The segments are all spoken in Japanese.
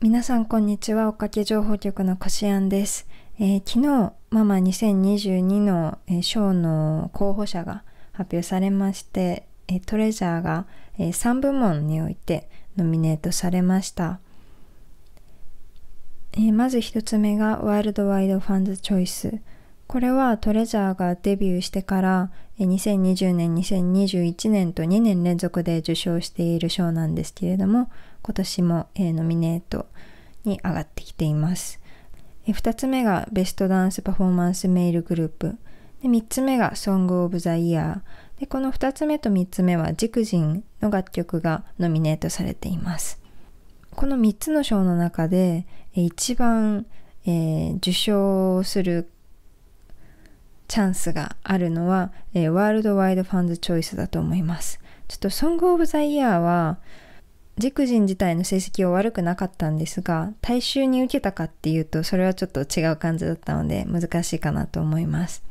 皆さんこんにちはおかけ情報局のこしあんです、えー、昨日ママ2022の賞、の候補者が発表されまして、トレジャーが、え3部門においてノミネートされました、えー、まず1つ目がワールドワイドファンズチョイスこれはトレジャーがデビューしてから2020年、2021年と2年連続で受賞している賞なんですけれども、今年も、えー、ノミネートに上がってきています。二2つ目がベストダンスパフォーマンスメールグループ。三3つ目がソングオブザイヤー。で、この2つ目と3つ目はジクジンの楽曲がノミネートされています。この3つの賞の中で、一番、えー、受賞するチャンスがあるのは、えー、ワールドワイドファンズチョイスだと思います。ちょっとソングオブザイヤーは、ジクジン自体の成績は悪くなかったんですが、大衆に受けたかっていうと、それはちょっと違う感じだったので、難しいかなと思います。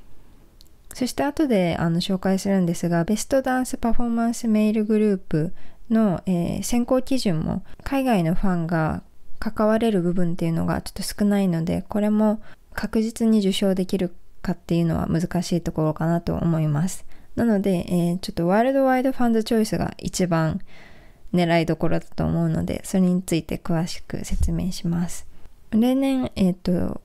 そして後であの紹介するんですが、ベストダンスパフォーマンスメールグループの、えー、選考基準も、海外のファンが関われる部分っていうのがちょっと少ないので、これも確実に受賞できるかっていうのは難しいところかなと思います。なので、えー、ちょっとワールドワイドファンドチョイスが一番狙いどころだと思うので、それについて詳しく説明します。例年、えっ、と、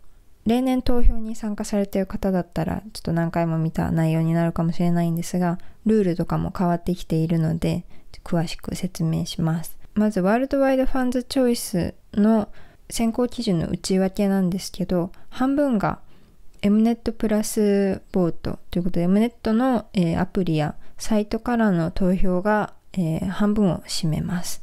例年投票に参加されている方だったら、ちょっと何回も見た内容になるかもしれないんですが、ルールとかも変わってきているので、詳しく説明します。まず、ワールドワイドファンズチョイスの選考基準の内訳なんですけど、半分が Mnet プラスボートということで Mnet の、えー、アプリやサイトからの投票が、えー、半分を占めます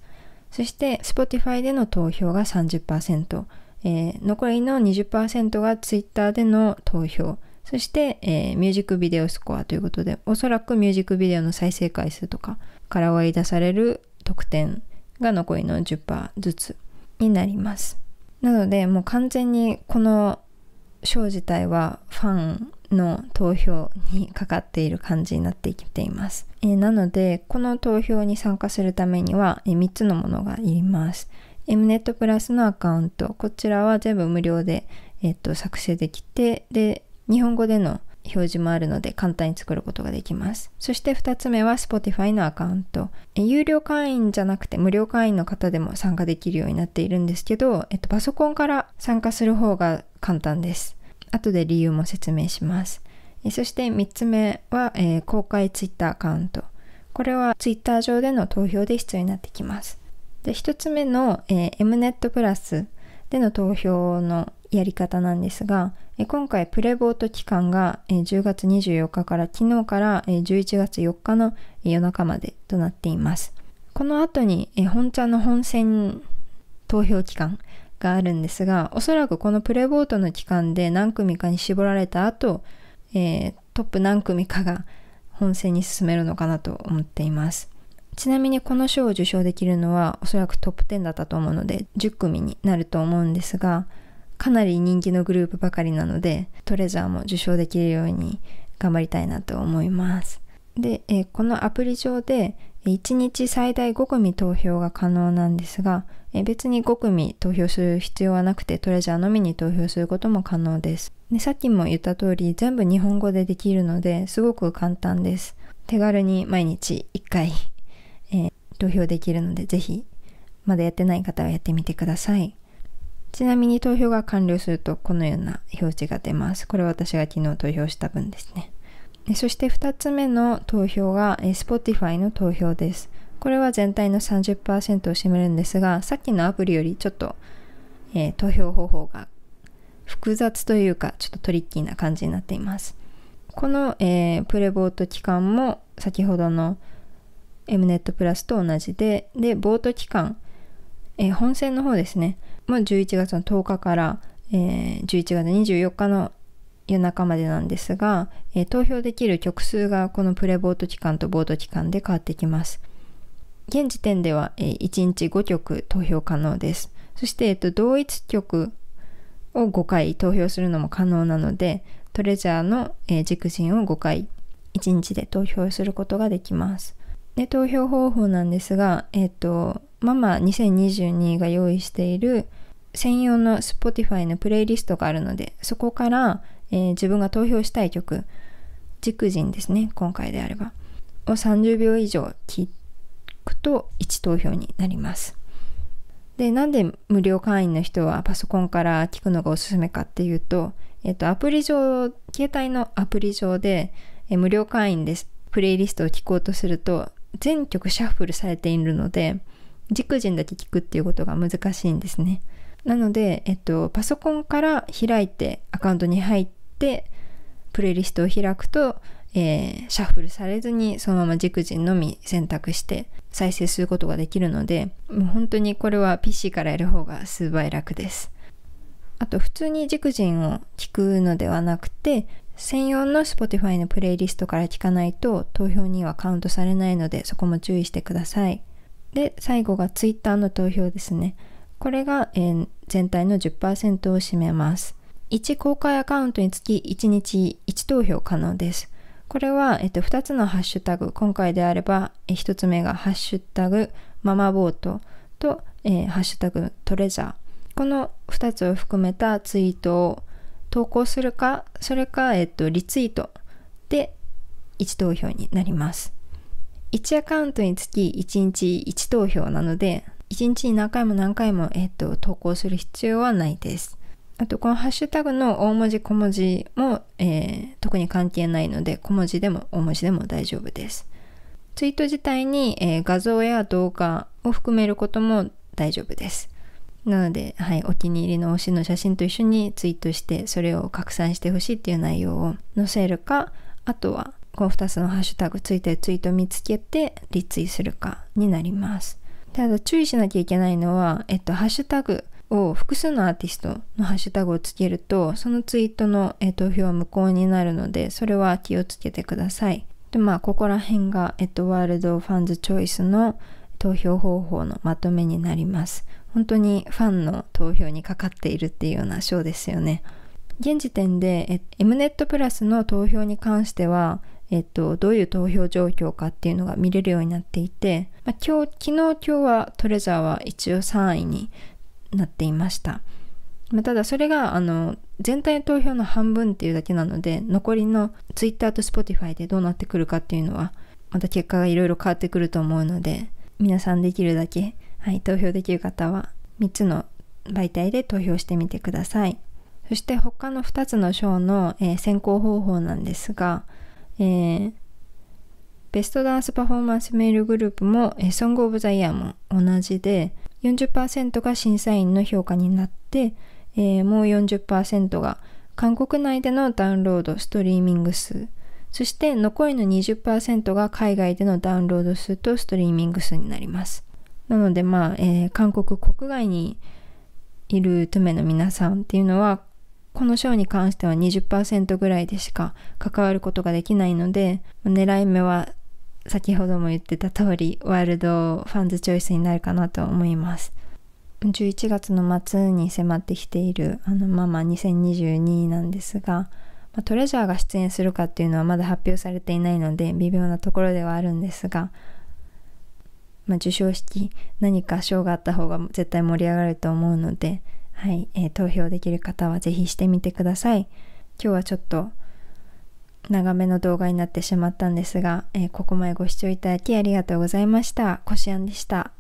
そして Spotify での投票が30%、えー、残りの20%が Twitter での投票そして、えー、ミュージックビデオスコアということでおそらくミュージックビデオの再生回数とかから割り出される得点が残りの10%ずつになりますなのでもう完全にこの賞自体はファンの投票にかかっている感じになってきています。えー、なので、この投票に参加するためには、えー、3つのものがいります。Mnet プラスのアカウント。こちらは全部無料で、えー、作成できて、で、日本語での表示もあるので簡単に作ることができます。そして2つ目は Spotify のアカウント。有料会員じゃなくて無料会員の方でも参加できるようになっているんですけど、えっと、パソコンから参加する方が簡単です。後で理由も説明します。そして3つ目は、えー、公開 Twitter アカウント。これは Twitter 上での投票で必要になってきます。で1つ目の、えー、Mnet プラスでの投票のやり方なんですが、今回プレボート期間が10月24日から昨日から11月4日の夜中までとなっています。この後に本茶の本選投票期間があるんですが、おそらくこのプレボートの期間で何組かに絞られた後、えー、トップ何組かが本選に進めるのかなと思っています。ちなみにこの賞を受賞できるのはおそらくトップ10だったと思うので10組になると思うんですが、かなり人気のグループばかりなのでトレジャーも受賞できるように頑張りたいなと思いますで、えこのアプリ上で1日最大5組投票が可能なんですが、え別に5組投票する必要はなくてトレジャーのみに投票することも可能です、さっきも言った通り全部日本語でできるのですごく簡単です手軽に毎日1回、えー、投票できるのでぜひまだやってない方はやってみてくださいちなみに投票が完了するとこのような表示が出ます。これは私が昨日投票した分ですね。そして2つ目の投票が Spotify の投票です。これは全体の30%を占めるんですが、さっきのアプリよりちょっと、えー、投票方法が複雑というか、ちょっとトリッキーな感じになっています。この、えー、プレボート期間も先ほどの Mnet プラスと同じで、で、ボート期間、えー、本戦の方ですね、まあ、11月の10日から、えー、11月24日の夜中までなんですが、えー、投票できる局数がこのプレボート期間とボート期間で変わってきます。現時点では、えー、1日5局投票可能です。そして、えっと、同一局を5回投票するのも可能なので、トレジャーの、えー、軸陣を5回1日で投票することができます。で投票方法なんですが、えっ、と、ママ2022が用意している専用の Spotify のプレイリストがあるので、そこから、えー、自分が投票したい曲、軸人ですね、今回であれば、を30秒以上聞くと1投票になります。で、なんで無料会員の人はパソコンから聞くのがおすすめかっていうと、えっ、と、アプリ上、携帯のアプリ上で、えー、無料会員です。プレイリストを聞こうとすると全曲シャッフルされているので軸人だけ聞くっていうことが難しいんですねなので、えっと、パソコンから開いてアカウントに入ってプレイリストを開くと、えー、シャッフルされずにそのまま軸人のみ選択して再生することができるのでもう本当にこれは PC からやる方が数倍楽ですあと普通に軸人を聞くのではなくて専用の Spotify のプレイリストから聞かないと投票にはカウントされないのでそこも注意してください。で、最後が Twitter の投票ですね。これが、えー、全体の10%を占めます。1公開アカウントにつき1日1投票可能です。これは、えっと、2つのハッシュタグ、今回であれば、え1つ目がハッシュタグママボートと、えー、ハッシュタグトレジャー。この2つを含めたツイートを投稿するか、それか、えっと、リツイートで1投票になります。1アカウントにつき1日1投票なので、1日に何回も何回も、えっと、投稿する必要はないです。あと、このハッシュタグの大文字小文字も、えー、特に関係ないので、小文字でも大文字でも大丈夫です。ツイート自体に、えー、画像や動画を含めることも大丈夫です。なので、はい、お気に入りの推しの写真と一緒にツイートしてそれを拡散してほしいっていう内容を載せるかあとはこの2つのハッシュタグついてツイート見つけてリツイするかになりますただ注意しなきゃいけないのは、えっと、ハッシュタグを複数のアーティストのハッシュタグをつけるとそのツイートの、え投票は無効になるのでそれは気をつけてくださいでまあここら辺が、えっと、ワールドファンズチョイスの投票方法のまとめになります本当にファンの投票にかかっているっていうような賞ですよね。現時点で Mnet プラスの投票に関しては、えっと、どういう投票状況かっていうのが見れるようになっていて、まあ、今日、昨日今日はトレジャーは一応3位になっていました。まあ、ただそれがあの全体投票の半分っていうだけなので残りの Twitter と Spotify でどうなってくるかっていうのはまた結果がいろいろ変わってくると思うので皆さんできるだけはい、投票できる方は3つの媒体で投票してみてください。そして他の2つの賞の、えー、選考方法なんですが、えー、ベストダンスパフォーマンスメールグループも、えー、ソング・オブ・ザ・イヤーも同じで40%が審査員の評価になって、えー、もう40%が韓国内でのダウンロード、ストリーミング数、そして残りの20%が海外でのダウンロード数とストリーミング数になります。なのでまあ、えー、韓国国外にいるトゥメの皆さんっていうのはこの賞に関しては20%ぐらいでしか関わることができないので狙い目は先ほども言ってた通りワールドファンズチョイスになるかなと思います11月の末に迫ってきているあのママ2022なんですが、まあ、トレジャーが出演するかっていうのはまだ発表されていないので微妙なところではあるんですがまあ、授賞式何か賞があった方が絶対盛り上がると思うので、はいえー、投票できる方は是非してみてください今日はちょっと長めの動画になってしまったんですが、えー、ここまでご視聴いただきありがとうございましたこしあんでした